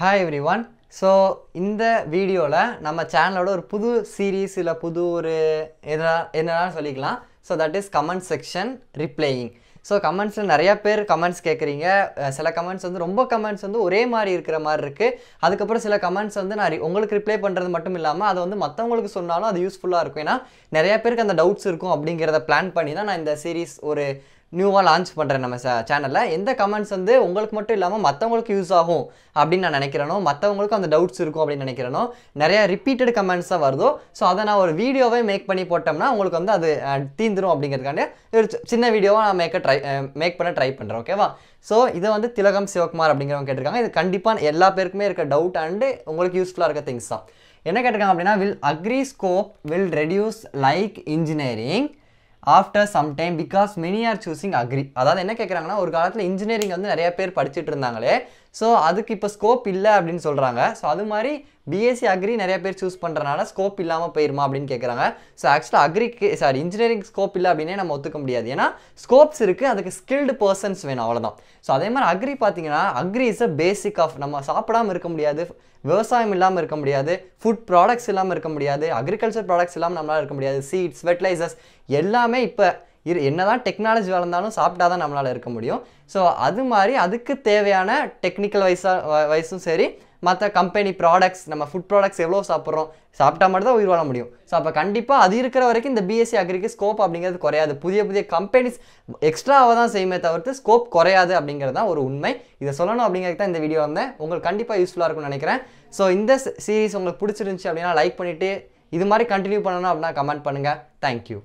hi every one so இந்த வீடியோவில் நம்ம சேனலோட ஒரு புது சீரீஸ் இல்லை புது ஒரு எதனா என்னதான் சொல்லிக்கலாம் so that is comment section replying so கமெண்ட்ஸில் நிறையா பேர் கமெண்ட்ஸ் கேட்குறீங்க சில கமெண்ட்ஸ் வந்து ரொம்ப கமெண்ட்ஸ் வந்து ஒரே மாதிரி இருக்கிற மாதிரி இருக்குது அதுக்கப்புறம் சில கமெண்ட்ஸ் வந்து நான் உங்களுக்கு ரிப்ளை பண்ணுறது மட்டும் இல்லாமல் அதை வந்து மற்றவங்களுக்கு சொன்னாலும் அது யூஸ்ஃபுல்லாக இருக்கும் ஏன்னா நிறையா பேருக்கு அந்த டவுட்ஸ் இருக்கும் அப்படிங்கிறத பிளான் பண்ணி தான் நான் இந்த சீரீஸ் ஒரு நியூவாக லான்ச் பண்ணுறேன் நம்ம சேனலில் எந்த கமெண்ட்ஸ் வந்து உங்களுக்கு மட்டும் இல்லாமல் மற்றவங்களுக்கு யூஸ் ஆகும் அப்படின்னு நான் நினைக்கிறேனோ மற்றவங்களுக்கும் அந்த டவுட்ஸ் இருக்கும் அப்படின்னு நினைக்கிறேனோ நிறையா ரிப்பீட்டட் கமெண்ட்ஸ் தான் வருதோ ஸோ அதை நான் ஒரு வீடியோவே மேக் பண்ணி போட்டோம்னா உங்களுக்கு வந்து அது தீந்துரும் அப்படிங்கிறதுக்காண்டி ஒரு சின்ன வீடியோவாக நான் மேக்க ட்ரை மேக் பண்ண ட்ரை பண்ணுறேன் ஓகேவா ஸோ இதை வந்து திலகம் சிவகுமார் அப்படிங்கிறவங்க கேட்டிருக்காங்க இது கண்டிப்பாக எல்லா பேருக்குமே இருக்க டவுட் அண்டு உங்களுக்கு யூஸ்ஃபுல்லாக இருக்க திங்ஸ் தான் என்ன கேட்டிருக்காங்க அப்படின்னா will agri scope will reduce like engineering after some time because many are choosing agri அதாவது என்ன கேட்குறாங்கன்னா ஒரு காலத்தில் இன்ஜினியரிங் வந்து நிறைய பேர் படிச்சுட்டு இருந்தாங்களே ஸோ அதுக்கு இப்போ ஸ்கோப் இல்லை அப்படின்னு சொல்கிறாங்க ஸோ அது மாதிரி பிஎஸ்சி அக்ரி நிறைய பேர் சூஸ் பண்ணுறனால ஸ்கோப் இல்லாமல் போயிருமா அப்படின்னு கேட்குறாங்க ஸோ ஆக்சுவலாக அக்ரிக்கு சாரி இன்ஜினியரிங் ஸ்கோப் இல்லை அப்படின்னே நம்ம ஒத்துக்க முடியாது ஏன்னா ஸ்கோப்ஸ் இருக்குது அதுக்கு ஸ்கில்டு பர்சன்ஸ் வேணும் அவ்வளோதான் ஸோ அதே மாதிரி அக்ரி பார்த்தீங்கன்னா agri is a basic of நம்ம சாப்பிடாமல் இருக்க முடியாது விவசாயம் இல்லாமல் இருக்க முடியாது ஃபுட் ப்ராடக்ட்ஸ் இல்லாமல் இருக்க முடியாது அக்ரிகல்ச்சர் ப்ராடக்ட்ஸ் இல்லாமல் நம்மளால் இருக்க முடியாது சீட்ஸ் ஃபெர்டிலைசர்ஸ் எல்லாமே இப்போ இரு என்னதான் டெக்னாலஜி வளர்ந்தாலும் சாப்பிட்டா தான் நம்மளால் இருக்க முடியும் ஸோ அது மாதிரி அதுக்கு தேவையான டெக்னிக்கல் வைஸாக வைஸும் சரி மற்ற கம்பெனி ப்ராடக்ட்ஸ் நம்ம ஃபுட் ப்ராடக்ட்ஸ் எவ்வளோ சாப்பிட்றோம் சாப்பிட்டா மட்டும் தான் உயிர் வாழ முடியும் ஸோ அப்போ கண்டிப்பாக அது இருக்கிற வரைக்கும் இந்த பிஎஸ்சி அக்ரிக்கு ஸ்கோப் அப்படிங்கிறது குறையாது புதிய புதிய கம்பெனிஸ் எக்ஸ்ட்ராவாக தான் செய்யுமே தவிர்த்து ஸ்கோப் குறையாது அப்படிங்கிறது தான் ஒரு உண்மை இதை சொல்லணும் அப்படிங்கிறது தான் இந்த வீடியோ வந்தேன் உங்களுக்கு கண்டிப்பாக யூஸ்ஃபுல்லாக இருக்கும்னு நினைக்கிறேன் ஸோ இந்த சீரிஸ் உங்களுக்கு பிடிச்சிருந்துச்சி அப்படின்னா லைக் பண்ணிவிட்டு இது மாதிரி கண்டினியூ பண்ணணும் அப்படின்னா கமெண்ட் பண்ணுங்கள் தேங்க்யூ